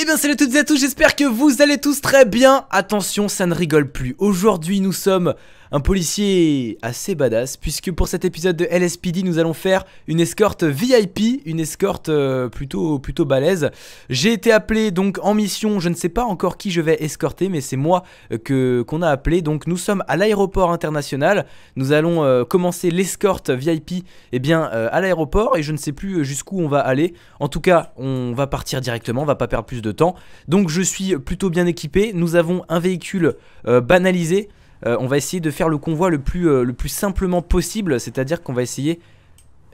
Eh bien salut à toutes et à tous, j'espère que vous allez tous très bien Attention, ça ne rigole plus. Aujourd'hui, nous sommes un policier assez badass, puisque pour cet épisode de LSPD, nous allons faire une escorte VIP, une escorte euh, plutôt, plutôt balèze. J'ai été appelé donc en mission, je ne sais pas encore qui je vais escorter, mais c'est moi euh, que qu'on a appelé. Donc nous sommes à l'aéroport international, nous allons euh, commencer l'escorte VIP eh bien, à l'aéroport, et je ne sais plus jusqu'où on va aller. En tout cas, on va partir directement, on va pas perdre plus de temps. Donc je suis plutôt bien équipé, nous avons un véhicule banalisé, euh, on va essayer de faire le convoi le plus, euh, le plus simplement possible, c'est-à-dire qu'on va essayer...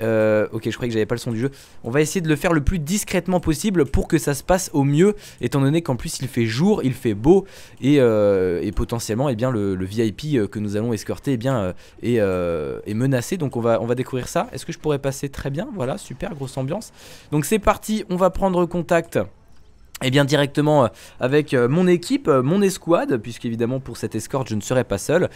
Euh, ok, je croyais que j'avais pas le son du jeu. On va essayer de le faire le plus discrètement possible pour que ça se passe au mieux, étant donné qu'en plus il fait jour, il fait beau, et, potentiellement eh bien, le, VIP que nous allons escorter eh bien, est, menacé. Donc on va, on va découvrir ça. Est-ce que je pourrais passer très bien Voilà, super, grosse ambiance. Donc c'est parti, on va prendre contact et eh bien directement euh, avec euh, mon équipe, euh, mon escouade, puisqu'évidemment pour cette escorte je ne serai pas seul.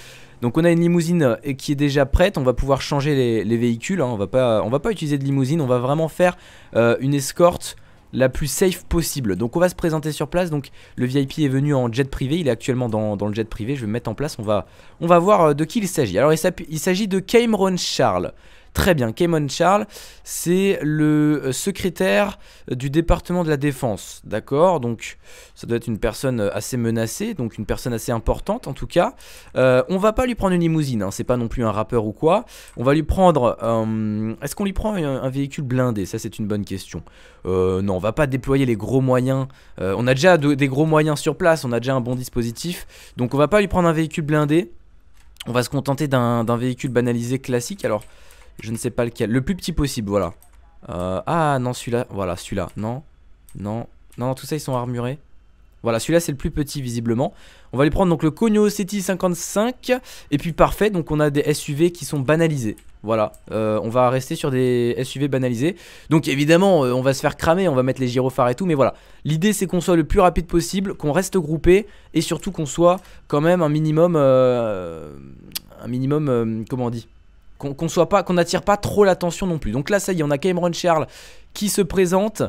Donc on a une limousine qui est déjà prête, on va pouvoir changer les, véhicules, hein. on, va pas, on va pas utiliser de limousine, on va vraiment faire une escorte la plus safe possible. Donc on va se présenter sur place, donc le VIP est venu en jet privé, il est actuellement dans, le jet privé, je vais me mettre en place, on va, on va voir de qui il s'agit. Alors il s'agit de Cameron Charles. Très bien, Kemon Charles, c'est le euh, secrétaire euh, du département de la défense, d'accord Donc ça doit être une personne euh, assez menacée, donc une personne assez importante en tout cas. on va pas lui prendre une limousine, hein. c'est pas non plus un rappeur ou quoi. On va lui prendre... Est-ce qu'on lui prend un, véhicule blindé Ça c'est une bonne question. non, on va pas déployer les gros moyens. on a déjà des gros moyens sur place, on a déjà un bon dispositif. Donc on va pas lui prendre un véhicule blindé. On va se contenter d'un véhicule banalisé classique. Alors... Je ne sais pas lequel. Le plus petit possible, voilà. Euh, ah non, celui-là. Voilà, celui-là. Non. Non. Non, tout ça, ils sont armurés. Voilà, celui-là, c'est le plus petit, visiblement. On va lui prendre donc le Cogno City 55. Et puis, parfait. Donc, on a des SUV qui sont banalisés. Voilà, euh, on va rester sur des SUV banalisés. Donc évidemment, euh, on va se faire cramer, on va mettre les gyrophares et tout, mais voilà. L'idée c'est qu'on soit le plus rapide possible, qu'on reste groupé et surtout qu'on soit quand même un minimum... un minimum... comment on dit qu'on soit pas, qu'on n'attire pas trop l'attention non plus. Donc là, ça y est, on a Cameron Charles qui se présente.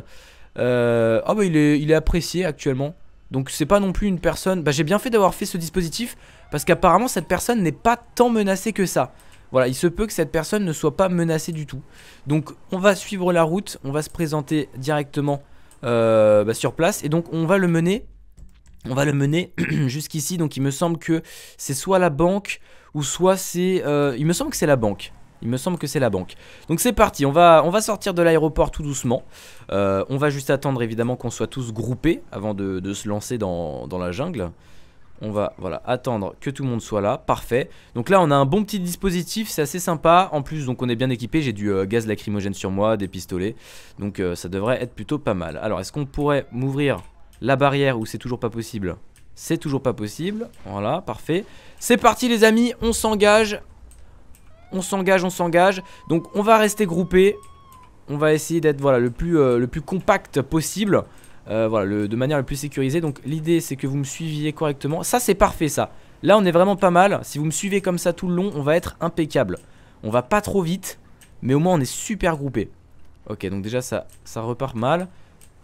Euh, ah bah il est, apprécié actuellement. Donc c'est pas non plus une personne. Bah j'ai bien fait d'avoir fait ce dispositif parce qu'apparemment cette personne n'est pas tant menacée que ça. Voilà, il se peut que cette personne ne soit pas menacée du tout. Donc on va suivre la route, on va se présenter directement euh, bah, sur place et donc on va le mener on va le mener jusqu'ici. Donc il me semble que c'est soit la banque ou soit c'est... Euh, il me semble que c'est la banque. Il me semble que c'est la banque. Donc c'est parti, on va, on va, sortir de l'aéroport tout doucement. Euh, on va juste attendre évidemment qu'on soit tous groupés avant de, se lancer dans, la jungle. On va voilà, attendre que tout le monde soit là, parfait. Donc là on a un bon petit dispositif, c'est assez sympa. En plus donc on est bien équipé, j'ai du euh, gaz lacrymogène sur moi, des pistolets. Donc ça devrait être plutôt pas mal. Alors est-ce qu'on pourrait m'ouvrir la barrière où c'est toujours pas possible. C'est toujours pas possible. Voilà, parfait. C'est parti les amis, on s'engage. On s'engage, on s'engage. Donc on va rester groupé. On va essayer d'être voilà, le, plus, euh, le plus compact possible. Euh, voilà, de manière le plus sécurisée. Donc l'idée c'est que vous me suiviez correctement. Ça c'est parfait ça. Là on est vraiment pas mal. Si vous me suivez comme ça tout le long, on va être impeccable. On va pas trop vite, mais au moins on est super groupé. Ok, donc déjà ça, ça repart mal.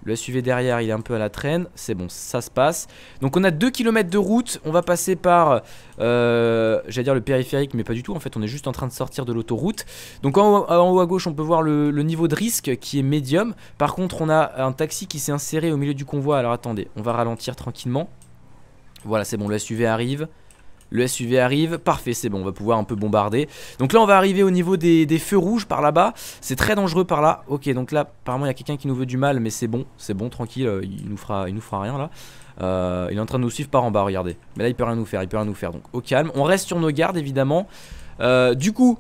Le SUV derrière, il est un peu à la traîne. C'est bon, ça se passe. Donc on a 2 km de route. On va passer par, euh, j'allais dire le périphérique, mais pas du tout. En fait, on est juste en train de sortir de l'autoroute. Donc en haut, à gauche, on peut voir le, le, niveau de risque qui est médium. Par contre, on a un taxi qui s'est inséré au milieu du convoi. Alors attendez, on va ralentir tranquillement. Voilà, c'est bon, le SUV arrive. Le SUV arrive, parfait, c'est bon, on va pouvoir un peu bombarder. Donc là, on va arriver au niveau des, feux rouges par là-bas. C'est très dangereux par là. Ok, donc là, apparemment, il y a quelqu'un qui nous veut du mal, mais c'est bon, c'est bon, tranquille, euh, il nous fera, il nous fera rien là. Euh, il est en train de nous suivre par en bas, regardez. Mais là, il peut rien nous faire, il peut rien nous faire. Donc au calme, on reste sur nos gardes, évidemment. Euh, du coup,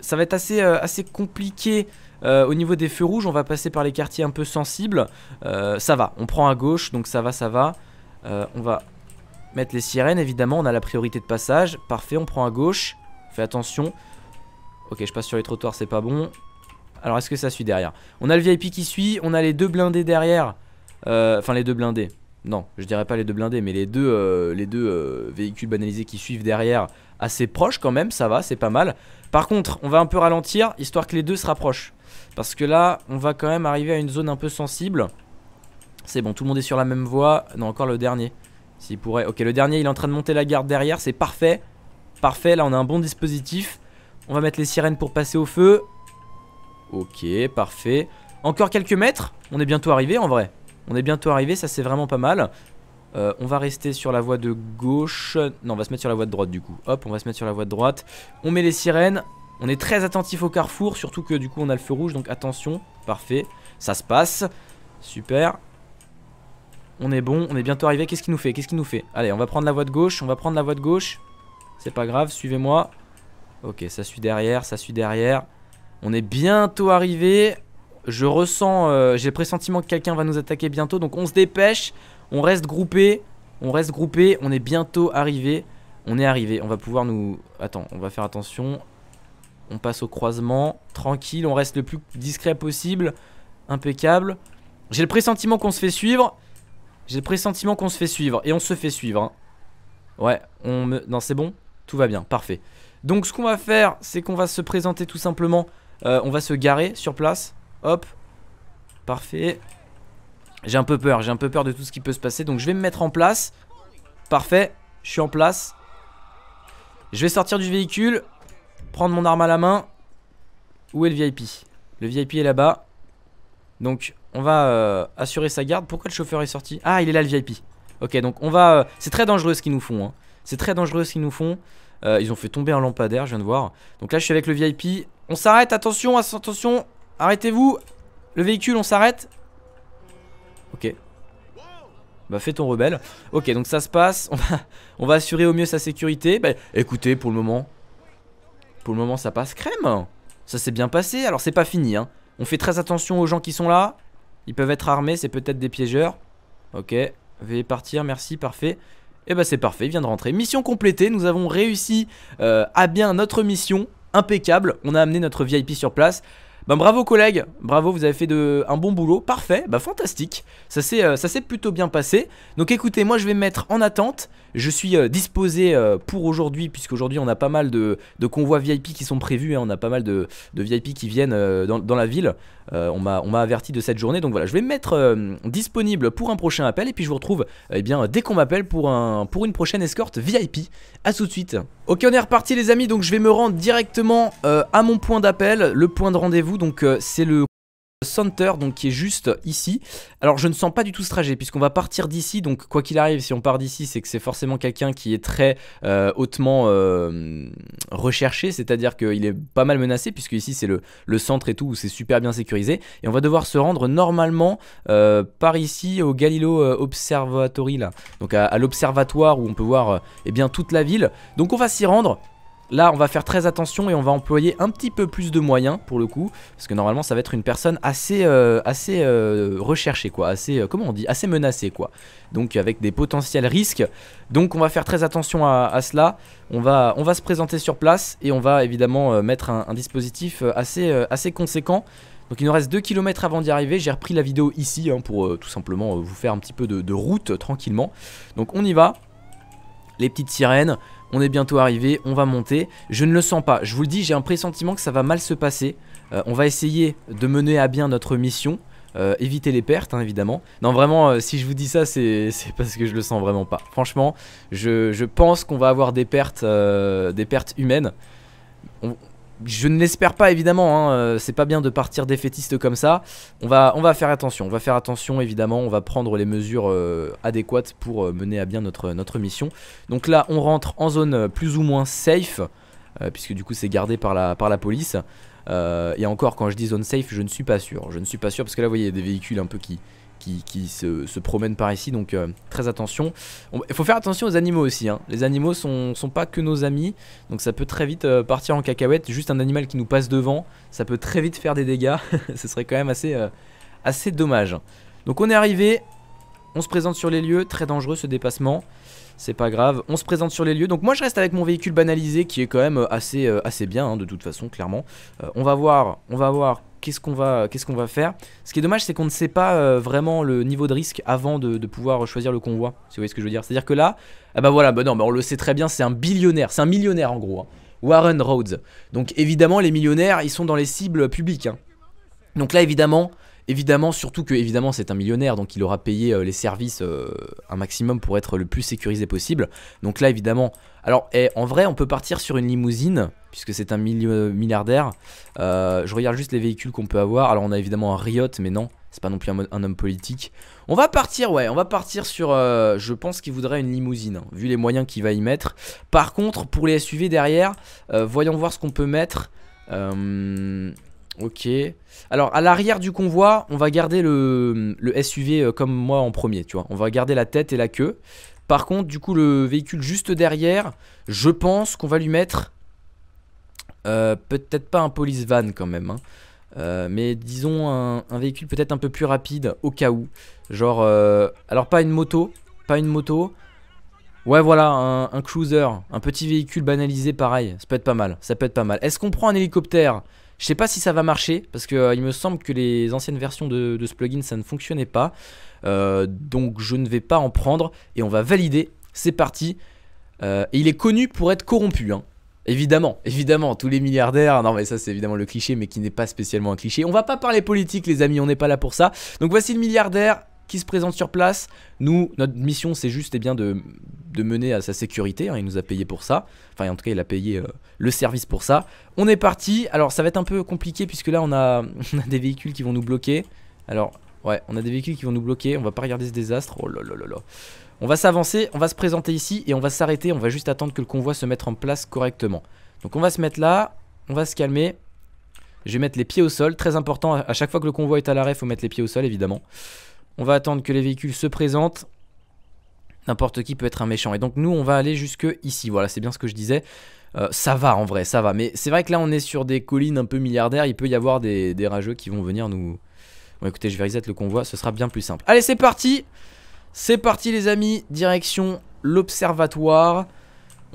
ça va être assez, assez compliqué au niveau des feux rouges, on va passer par les quartiers un peu sensibles. ça va, on prend à gauche, donc ça va, ça va. on va mettre les sirènes, évidemment, on a la priorité de passage. Parfait, on prend à gauche. Fais attention. Ok, je passe sur les trottoirs, c'est pas bon. Alors, est-ce que ça suit derrière On a le VIP qui suit, on a les deux blindés derrière. Euh, enfin, les deux blindés. Non, je dirais pas les deux blindés, mais les deux, euh, les deux euh, véhicules banalisés qui suivent derrière, assez proches quand même, ça va, c'est pas mal. Par contre, on va un peu ralentir, histoire que les deux se rapprochent. Parce que là, on va quand même arriver à une zone un peu sensible. C'est bon, tout le monde est sur la même voie. Non, encore le dernier. S'il pourrait. Ok, le dernier, il est en train de monter la garde derrière. C'est parfait. Parfait, là, on a un bon dispositif. On va mettre les sirènes pour passer au feu. Ok, parfait. Encore quelques mètres. On est bientôt arrivé, en vrai. On est bientôt arrivé, ça, c'est vraiment pas mal. Euh, on va rester sur la voie de gauche. Non, on va se mettre sur la voie de droite, du coup. Hop, on va se mettre sur la voie de droite. On met les sirènes. On est très attentif au carrefour, surtout que du coup on a le feu rouge, donc attention, parfait, ça se passe, super. On est bon, on est bientôt arrivé. Qu'est-ce qu'il nous fait Qu'est-ce qu'il nous fait Allez, on va prendre la voie de gauche, on va prendre la voie de gauche. C'est pas grave, suivez-moi. Ok, ça suit derrière, ça suit derrière. On est bientôt arrivé. Je ressens, euh, j'ai le pressentiment que quelqu'un va nous attaquer bientôt. Donc on se dépêche, on reste groupé, on reste groupé. On est bientôt arrivé. On est arrivé, on va pouvoir nous... Attends, on va faire attention. On passe au croisement, tranquille, on reste le plus discret possible. Impeccable. J'ai le pressentiment qu'on se fait suivre. J'ai le pressentiment qu'on se fait suivre. Et on se fait suivre. Hein. Ouais, on me... Non, c'est bon Tout va bien, parfait. Donc ce qu'on va faire, c'est qu'on va se présenter tout simplement. Euh, on va se garer sur place. Hop. Parfait. J'ai un peu peur, j'ai un peu peur de tout ce qui peut se passer. Donc je vais me mettre en place. Parfait, je suis en place. Je vais sortir du véhicule. Prendre mon arme à la main. Où est le VIP Le VIP est là-bas. Donc on va euh, assurer sa garde. Pourquoi le chauffeur est sorti Ah, il est là le VIP. Ok, donc on va... Euh, c'est très dangereux ce qu'ils nous font. Hein. C'est très dangereux ce qu'ils nous font. Euh, ils ont fait tomber un lampadaire, je viens de voir. Donc là, je suis avec le VIP. On s'arrête, attention, attention. Arrêtez-vous. Le véhicule, on s'arrête. Ok. Bah fais ton rebelle. Ok, donc ça se passe. On va, assurer au mieux sa sécurité. Bah, écoutez, pour le moment... Pour le moment, ça passe crème. Ça s'est bien passé. Alors, c'est pas fini, hein. On fait très attention aux gens qui sont là. Ils peuvent être armés, c'est peut-être des piégeurs. Ok, veuillez partir, merci, parfait. Et eh bah ben, c'est parfait, il vient de rentrer. Mission complétée, nous avons réussi euh, à bien notre mission. Impeccable, on a amené notre VIP sur place. Ben bravo collègues, bravo, vous avez fait de, un bon boulot, parfait, bah fantastique, euh, ça s'est plutôt bien passé. Donc écoutez, moi je vais me mettre en attente, je suis euh, disposé euh, pour aujourd'hui, puisqu'aujourd'hui on a pas mal de, convois VIP qui sont prévus, hein. on a pas mal de, de VIP qui viennent dans, la ville, on m'a averti de cette journée, donc voilà, je vais me mettre disponible pour un prochain appel, et puis je vous retrouve eh bien, dès qu'on m'appelle pour, un, pour une prochaine escorte VIP. à tout de suite. Ok, on est reparti les amis, donc je vais me rendre directement à mon point d'appel, le point de rendez-vous donc euh, c'est le center donc qui est juste ici. Alors je ne sens pas du tout ce trajet puisqu'on va partir d'ici donc quoi qu'il arrive si on part d'ici c'est que c'est forcément quelqu'un qui est très euh, hautement euh, recherché c'est-à-dire qu'il est pas mal menacé puisque ici c'est le, centre et tout où c'est super bien sécurisé et on va devoir se rendre normalement par ici au Galilo Observatory là donc à, l'observatoire où on peut voir eh bien toute la ville donc on va s'y rendre Là, on va faire très attention et on va employer un petit peu plus de moyens pour le coup, parce que normalement, ça va être une personne assez, euh, assez euh, recherchée, quoi, assez, euh, comment on dit, assez menacée, quoi. Donc avec des potentiels risques. Donc on va faire très attention à, cela. On va, on va se présenter sur place et on va évidemment mettre un, dispositif assez, assez conséquent. Donc il nous reste 2 km avant d'y arriver, j'ai repris la vidéo ici hein, pour tout simplement vous faire un petit peu de, route tranquillement. Donc on y va, les petites sirènes, on est bientôt arrivé, on va monter. Je ne le sens pas, je vous le dis, j'ai un pressentiment que ça va mal se passer. Euh, on va essayer de mener à bien notre mission. Euh, éviter les pertes hein, évidemment Non vraiment euh, si je vous dis ça c'est parce que je le sens vraiment pas Franchement je, pense qu'on va avoir des pertes, des pertes humaines on, je ne l'espère pas évidemment, hein, euh, c'est pas bien de partir défaitiste comme ça. On va, on va faire attention, on va faire attention évidemment, on va prendre les mesures euh, adéquates pour euh, mener à bien notre, notre mission. Donc là on rentre en zone plus ou moins safe, puisque du coup c'est gardé par la, par la police. et encore quand je dis zone safe je ne suis pas sûr, je ne suis pas sûr parce que là vous voyez y a des véhicules un peu qui, qui, se, se, promènent par ici, donc euh, très attention. Il faut faire attention aux animaux aussi, hein. les animaux sont, pas que nos amis, donc ça peut très vite euh, partir en cacahuète, juste un animal qui nous passe devant, ça peut très vite faire des dégâts, ce serait quand même assez, euh, assez dommage. Donc on est arrivé, on se présente sur les lieux, très dangereux ce dépassement, c'est pas grave. On se présente sur les lieux. Donc moi je reste avec mon véhicule banalisé qui est quand même euh, assez, euh, assez bien hein, de toute façon clairement. Euh, on va voir, on va voir qu'est-ce qu'on va, quest -ce qu'on va faire. Ce qui est dommage c'est qu'on ne sait pas vraiment le niveau de risque avant de, pouvoir choisir le convoi. Si vous voyez ce que je veux dire. C'est-à-dire que là, ah ben voilà, bah on le sait très bien, c'est un billionnaire, c'est un millionnaire en gros. Hein. Warren Rhodes. Donc évidemment les millionnaires ils sont dans les cibles publiques. Hein. Donc là évidemment Évidemment, surtout que évidemment c'est un millionnaire, donc il aura payé euh, les services euh, un maximum pour être le plus sécurisé possible. Donc là, évidemment, alors eh, en vrai, on peut partir sur une limousine puisque c'est un euh, milliardaire. je regarde juste les véhicules qu'on peut avoir. Alors on a évidemment un Riot, mais non, c'est pas non plus un, homme politique. On va partir, ouais, on va partir sur... je pense qu'il voudrait une limousine, vu les moyens qu'il va y mettre. Par contre, pour les SUV derrière, voyons voir ce qu'on peut mettre. Ok. Alors, à l'arrière du convoi, on va garder le, SUV euh, comme moi en premier, tu vois. On va garder la tête et la queue. Par contre, du coup, le véhicule juste derrière, je pense qu'on va lui mettre... Euh, peut-être pas un police van quand même, hein. euh, mais disons un, véhicule peut-être un peu plus rapide au cas où. Genre, alors pas une moto, pas une moto. Ouais, voilà, un, cruiser, un petit véhicule banalisé pareil. Ça peut être pas mal, ça peut être pas mal. Est-ce qu'on prend un hélicoptère je sais pas si ça va marcher parce que euh, il me semble que les anciennes versions de, ce plugin ça ne fonctionnait pas. Euh, donc je ne vais pas en prendre et on va valider. C'est parti. Euh, il est connu pour être corrompu. Hein. Évidemment, évidemment, tous les milliardaires, non mais ça c'est évidemment le cliché mais qui n'est pas spécialement un cliché. On va pas parler politique les amis, on n'est pas là pour ça. Donc voici le milliardaire qui se présente sur place. Nous, notre mission, c'est juste et eh bien, de, de, mener à sa sécurité. Hein. il nous a payé pour ça. Enfin, en tout cas, il a payé euh, le service pour ça. On est parti. Alors, ça va être un peu compliqué puisque là, on a, des véhicules qui vont nous bloquer. Alors, ouais, on a des véhicules qui vont nous bloquer. On va pas regarder ce désastre. Oh là là là là. On va s'avancer, on va se présenter ici et on va s'arrêter. On va juste attendre que le convoi se mette en place correctement. Donc, on va se mettre là. On va se calmer. Je vais mettre les pieds au sol. Très important, à chaque fois que le convoi est à l'arrêt, il faut mettre les pieds au sol, évidemment. On va attendre que les véhicules se présentent. N'importe qui peut être un méchant. Et donc nous, on va aller jusque ici. Voilà, c'est bien ce que je disais. Euh, ça va en vrai, ça va. Mais c'est vrai que là, on est sur des collines un peu milliardaires. Il peut y avoir des, des rageux qui vont venir nous... Bon, écoutez, je vais reset le convoi. Ce sera bien plus simple. Allez, c'est parti C'est parti, les amis. Direction l'observatoire.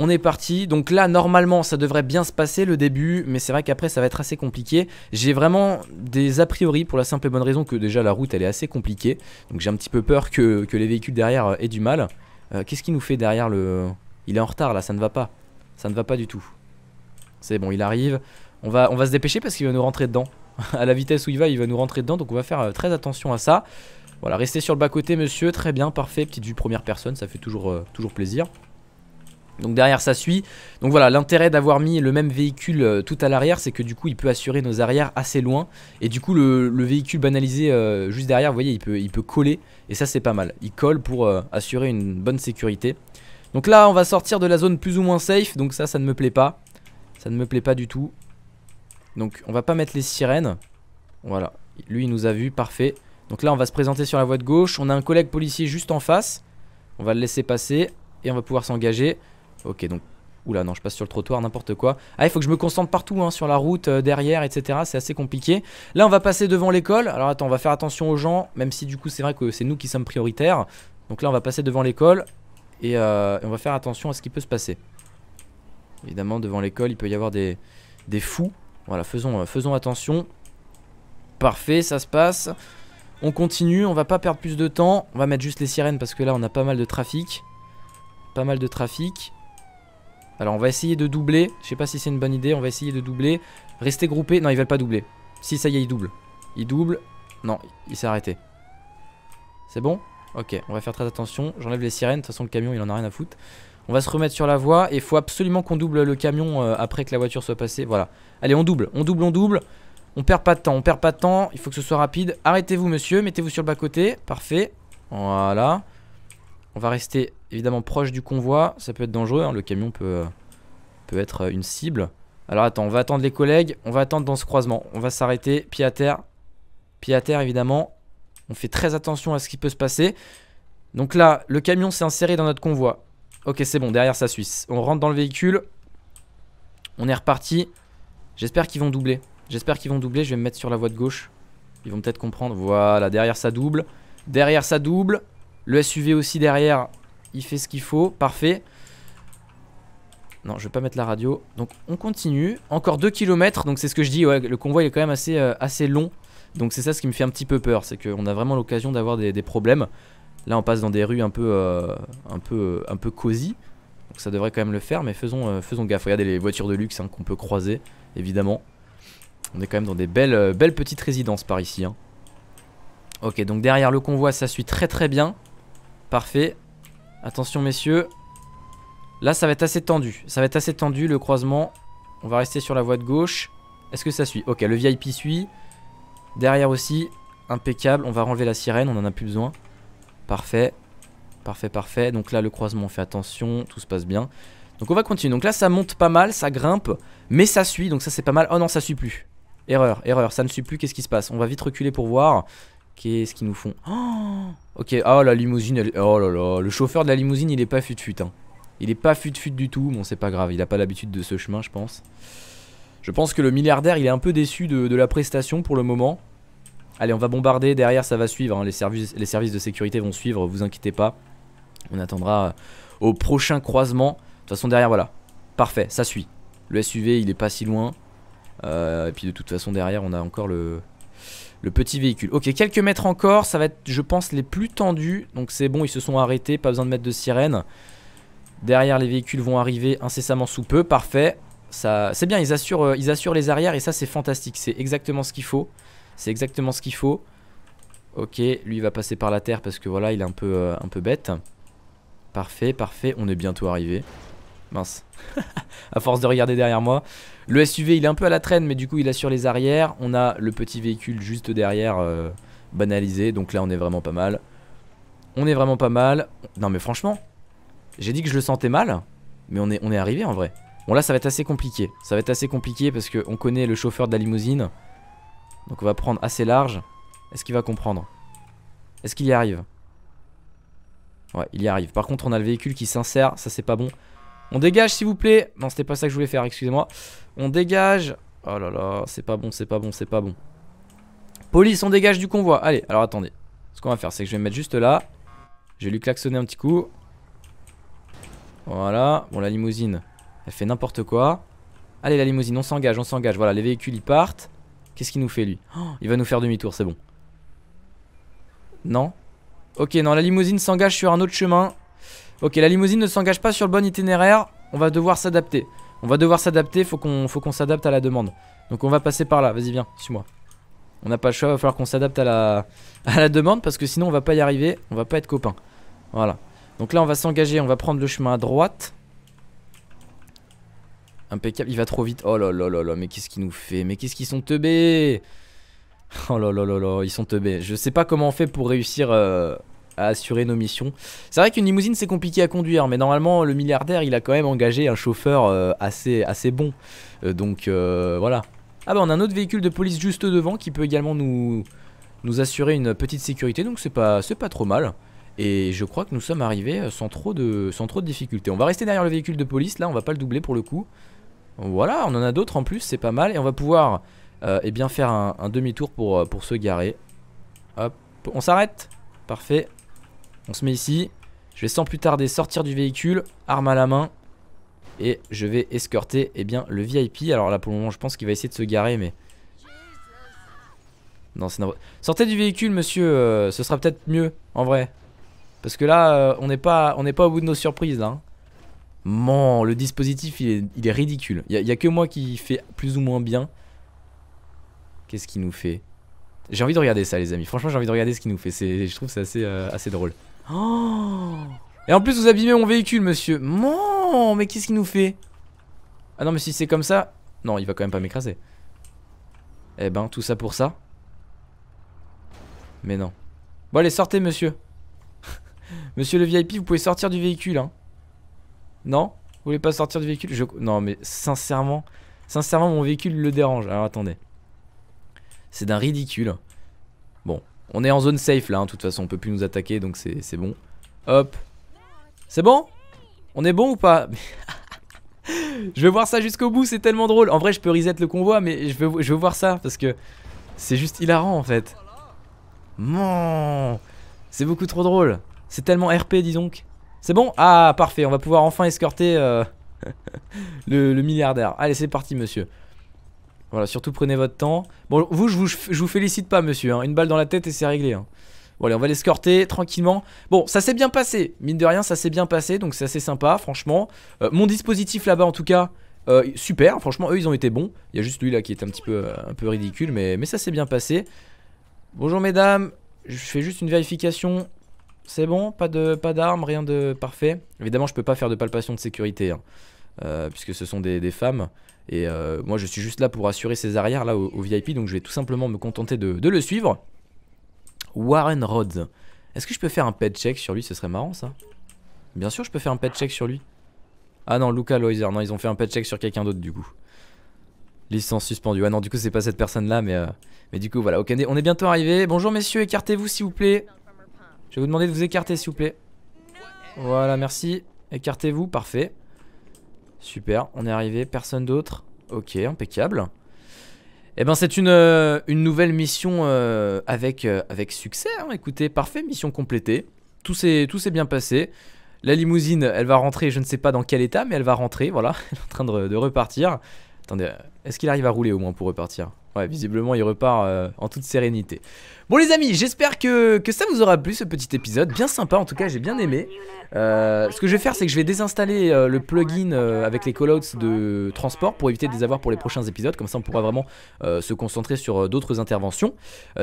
On est parti. Donc là, normalement, ça devrait bien se passer le début, mais c'est vrai qu'après, ça va être assez compliqué. J'ai vraiment des a priori pour la simple et bonne raison que déjà la route, elle est assez compliquée. Donc j'ai un petit peu peur que, les véhicules derrière euh, aient du mal. Euh, qu'est-ce qu'il nous fait derrière le... Il est en retard là, ça ne va pas. Ça ne va pas du tout. C'est bon, il arrive. On va, on va se dépêcher parce qu'il va nous rentrer dedans. à la vitesse où il va, il va nous rentrer dedans. Donc on va faire euh, très attention à ça. Voilà, restez sur le bas-côté, monsieur. Très bien, parfait. Petite vue première personne, ça fait toujours, toujours plaisir. Donc derrière ça suit. Donc voilà, l'intérêt d'avoir mis le même véhicule euh, tout à l'arrière, c'est que du coup il peut assurer nos arrières assez loin. Et du coup le, véhicule banalisé euh, juste derrière, vous voyez, il peut, il peut coller. Et ça c'est pas mal. Il colle pour euh, assurer une bonne sécurité. Donc là on va sortir de la zone plus ou moins safe. Donc ça, ça ne me plaît pas. Ça ne me plaît pas du tout. Donc on va pas mettre les sirènes. Voilà, lui il nous a vu, parfait. Donc là on va se présenter sur la voie de gauche. On a un collègue policier juste en face. On va le laisser passer et on va pouvoir s'engager. Ok, donc... Oula, non, je passe sur le trottoir, n'importe quoi. Ah, il faut que je me concentre partout, hein, sur la route, euh, derrière, etc. C'est assez compliqué. Là, on va passer devant l'école. Alors, attends, on va faire attention aux gens, même si du coup, c'est vrai que c'est nous qui sommes prioritaires. Donc là, on va passer devant l'école et euh, on va faire attention à ce qui peut se passer. Évidemment, devant l'école, il peut y avoir des, des fous. Voilà, faisons, euh, faisons attention. Parfait, ça se passe. On continue, on va pas perdre plus de temps. On va mettre juste les sirènes parce que là, on a pas mal de trafic. Pas mal de trafic. Alors on va essayer de doubler. Je sais pas si c'est une bonne idée. On va essayer de doubler. Rester groupé. Non, ils veulent pas doubler. Si, ça y est, ils doublent. Ils doublent. Non, il s'est arrêté. C'est bon Ok, on va faire très attention. J'enlève les sirènes. De toute façon, le camion, il en a rien à foutre. On va se remettre sur la voie. Et il faut absolument qu'on double le camion euh, après que la voiture soit passée. Voilà. Allez, on double. On double, on double. On perd pas de temps. On perd pas de temps. Il faut que ce soit rapide. Arrêtez-vous, monsieur. Mettez-vous sur le bas-côté. Parfait. Voilà. On va rester évidemment proche du convoi. Ça peut être dangereux. Hein. Le camion peut, euh, peut être euh, une cible. Alors attends, on va attendre les collègues. On va attendre dans ce croisement. On va s'arrêter. Pied à terre. Pied à terre évidemment. On fait très attention à ce qui peut se passer. Donc là, le camion s'est inséré dans notre convoi. Ok, c'est bon, derrière ça suisse. On rentre dans le véhicule. On est reparti. J'espère qu'ils vont doubler. J'espère qu'ils vont doubler. Je vais me mettre sur la voie de gauche. Ils vont peut-être comprendre. Voilà, derrière ça double. Derrière ça double. Le SUV aussi derrière, il fait ce qu'il faut. Parfait. Non, je vais pas mettre la radio. Donc on continue. Encore 2 km. Donc c'est ce que je dis. le convoi est quand même assez, euh, assez long. Donc c'est ça ce qui me fait un petit peu peur. C'est qu'on a vraiment l'occasion d'avoir des, problèmes. Là on passe dans des rues un peu, euh, un peu, euh, un peu cosy. Donc ça devrait quand même le faire. Mais faisons, faisons gaffe. Regardez les voitures de luxe hein, qu'on peut croiser. Évidemment. On est quand même dans des belles, belles petites résidences par ici. Hein. Ok, donc derrière le convoi ça suit très très bien. Parfait. Attention, messieurs. Là, ça va être assez tendu. Ça va être assez tendu, le croisement. On va rester sur la voie de gauche. Est-ce que ça suit Ok, le VIP suit. Derrière aussi. Impeccable. On va enlever la sirène. On en a plus besoin. Parfait. Parfait, parfait. Donc là, le croisement, on fait attention. Tout se passe bien. Donc on va continuer. Donc là, ça monte pas mal. Ça grimpe. Mais ça suit. Donc ça, c'est pas mal. Oh non, ça suit plus. Erreur, erreur. Ça ne suit plus. Qu'est-ce qui se passe On va vite reculer pour voir. Qu'est-ce qu'ils nous font oh Ok, oh la limousine, oh là là, le chauffeur de la limousine il est pas fut fut. Hein. Il est pas fut fut du tout, bon c'est pas grave, il a pas l'habitude de ce chemin je pense. Je pense que le milliardaire il est un peu déçu de, la prestation pour le moment. Allez on va bombarder, derrière ça va suivre, hein. les, services, les services de sécurité vont suivre, vous inquiétez pas. On attendra euh, au prochain croisement. De toute façon derrière voilà, parfait, ça suit. Le SUV il est pas si loin. Euh, et puis de toute façon derrière on a encore le, le petit véhicule. Ok, quelques mètres encore, ça va être, je pense, les plus tendus. Donc c'est bon, ils se sont arrêtés, pas besoin de mettre de sirène. Derrière, les véhicules vont arriver incessamment sous peu, parfait. C'est bien, ils assurent, euh, ils assurent les arrières et ça c'est fantastique, c'est exactement ce qu'il faut. C'est exactement ce qu'il faut. Ok, lui il va passer par la terre parce que voilà, il est un peu, euh, un peu bête. Parfait, parfait, on est bientôt arrivé. Mince. à force de regarder derrière moi. Le SUV, il est un peu à la traîne, mais du coup, il assure les arrières. On a le petit véhicule juste derrière, euh, banalisé. Donc là, on est vraiment pas mal. On est vraiment pas mal. Non, mais franchement, j'ai dit que je le sentais mal, mais on est, on est arrivé en vrai. Bon, là, ça va être assez compliqué. Ça va être assez compliqué parce qu'on connaît le chauffeur de la limousine. Donc on va prendre assez large. Est-ce qu'il va comprendre Est-ce qu'il y arrive Ouais, il y arrive. Par contre, on a le véhicule qui s'insère. Ça, c'est pas bon. On dégage s'il vous plaît. Non, c'était pas ça que je voulais faire, excusez-moi. On dégage. Oh là là, c'est pas bon, c'est pas bon, c'est pas bon. Police, on dégage du convoi. Allez, alors attendez. Ce qu'on va faire, c'est que je vais me mettre juste là. Je vais lui klaxonner un petit coup. Voilà. Bon, la limousine, elle fait n'importe quoi. Allez, la limousine, on s'engage, on s'engage. Voilà, les véhicules, ils partent. Qu'est-ce qu'il nous fait, lui oh, Il va nous faire demi-tour, c'est bon. Non Ok, non, la limousine s'engage sur un autre chemin. Ok, la limousine ne s'engage pas sur le bon itinéraire. On va devoir s'adapter. On va devoir s'adapter, faut qu'on s'adapte à la demande. Donc on va passer par là, vas-y viens, suis-moi. On n'a pas le choix, va falloir qu'on s'adapte à la, à la demande parce que sinon on va pas y arriver, on va pas être copain, Voilà. Donc là on va s'engager, on va prendre le chemin à droite. Impeccable, il va trop vite. Oh là là là là, mais qu'est-ce qu'il nous fait Mais qu'est-ce qu'ils sont teubés Oh là là là là, ils sont teubés. Je sais pas comment on fait pour réussir euh, assurer nos missions. C'est vrai qu'une limousine c'est compliqué à conduire, mais normalement le milliardaire il a quand même engagé un chauffeur euh, assez, assez bon. Euh, donc euh, voilà. Ah bah on a un autre véhicule de police juste devant qui peut également nous, nous assurer une petite sécurité, donc c'est pas, pas trop mal. Et je crois que nous sommes arrivés sans trop, de, sans trop de difficultés. On va rester derrière le véhicule de police, là on va pas le doubler pour le coup. Voilà, on en a d'autres en plus, c'est pas mal. Et on va pouvoir et eh bien faire un, demi-tour pour, pour se garer. Hop, on s'arrête Parfait. On se met ici. Je vais sans plus tarder sortir du véhicule, arme à la main. Et je vais escorter eh bien, le VIP. Alors là, pour le moment, je pense qu'il va essayer de se garer, mais... Non, c'est Sortez du véhicule, monsieur. Euh, ce sera peut-être mieux, en vrai. Parce que là, euh, on n'est pas, pas au bout de nos surprises, là. Hein. Mon, le dispositif, il est, ridicule. Il n'y a, que moi qui fait plus ou moins bien. Qu'est-ce qu'il nous fait J'ai envie de regarder ça, les amis. Franchement, j'ai envie de regarder ce qu'il nous fait. Je trouve c'est assez, euh, assez drôle. Oh Et en plus vous abîmez mon véhicule monsieur Mon Mais qu'est-ce qu'il nous fait Ah non mais si c'est comme ça Non il va quand même pas m'écraser Eh ben tout ça pour ça Mais non Bon allez sortez monsieur Monsieur le VIP vous pouvez sortir du véhicule hein. Non Vous voulez pas sortir du véhicule Je... Non mais sincèrement Sincèrement mon véhicule le dérange Alors attendez C'est d'un ridicule on est en zone safe là, hein, de toute façon, on peut plus nous attaquer, donc c'est bon. Hop. C'est bon On est bon ou pas Je veux voir ça jusqu'au bout, c'est tellement drôle. En vrai, je peux reset le convoi, mais je veux, je veux voir ça, parce que c'est juste hilarant en fait. C'est beaucoup trop drôle. C'est tellement RP, dis donc. C'est bon Ah, parfait, on va pouvoir enfin escorter euh, le milliardaire. Allez, c'est parti, monsieur. Voilà, surtout prenez votre temps. Bon, vous, je vous, vous félicite pas, monsieur. Hein. Une balle dans la tête et c'est réglé. Hein. Bon, allez, on va l'escorter tranquillement. Bon, ça s'est bien passé. Mine de rien, ça s'est bien passé. Donc, c'est assez sympa, franchement. Euh, mon dispositif là-bas, en tout cas, euh, super. Franchement, eux, ils ont été bons. Il y a juste lui là qui est un petit peu, un peu ridicule, mais, mais ça s'est bien passé. Bonjour, mesdames. Je fais juste une vérification. C'est bon, pas de pas d'armes, rien de parfait. Évidemment, je peux pas faire de palpation de sécurité. Hein. Euh, puisque ce sont des, femmes. Et euh, moi, je suis juste là pour assurer ses arrières là au, VIP, donc je vais tout simplement me contenter de, le suivre. Warren Rhodes. Est-ce que je peux faire un pet check sur lui Ce serait marrant ça. Bien sûr, je peux faire un pet check sur lui. Ah non, Luca Loiser. Non, ils ont fait un pet check sur quelqu'un d'autre du coup. Licence suspendue. Ah non, du coup, c'est pas cette personne là, mais, euh, mais du coup, voilà. Ok, on est bientôt arrivé. Bonjour messieurs, écartez-vous s'il vous plaît. Je vais vous demander de vous écarter s'il vous plaît. Voilà, merci. Écartez-vous, parfait. Super, on est arrivé, personne d'autre Ok, impeccable. Eh ben c'est une, euh, une, nouvelle mission euh, avec, euh, avec succès, hein. écoutez, parfait, mission complétée. Tout s'est bien passé. La limousine, elle va rentrer, je ne sais pas dans quel état, mais elle va rentrer, voilà, elle est en train de, de repartir. Attendez, est-ce qu'il arrive à rouler au moins pour repartir Ouais, visiblement, il repart euh, en toute sérénité. Bon, les amis, j'espère que, ça vous aura plu, ce petit épisode. Bien sympa, en tout cas, j'ai bien aimé. Euh, ce que je vais faire, c'est que je vais désinstaller euh, le plugin avec les callouts de transport pour éviter de les avoir pour les prochains épisodes. Comme ça, on pourra vraiment se concentrer sur d'autres interventions.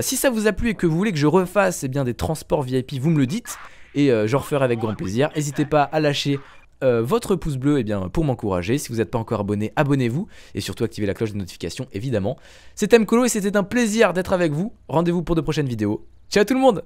si ça vous a plu et que vous voulez que je refasse eh bien, des transports VIP, vous me le dites. Et je referai avec grand plaisir. N'hésitez pas à lâcher euh, votre pouce bleu et eh bien, pour m'encourager. Si vous n'êtes pas encore abonné, abonnez-vous et surtout activez la cloche de notification évidemment. C'était Mkolo et c'était un plaisir d'être avec vous. Rendez-vous pour de prochaines vidéos. Ciao tout le monde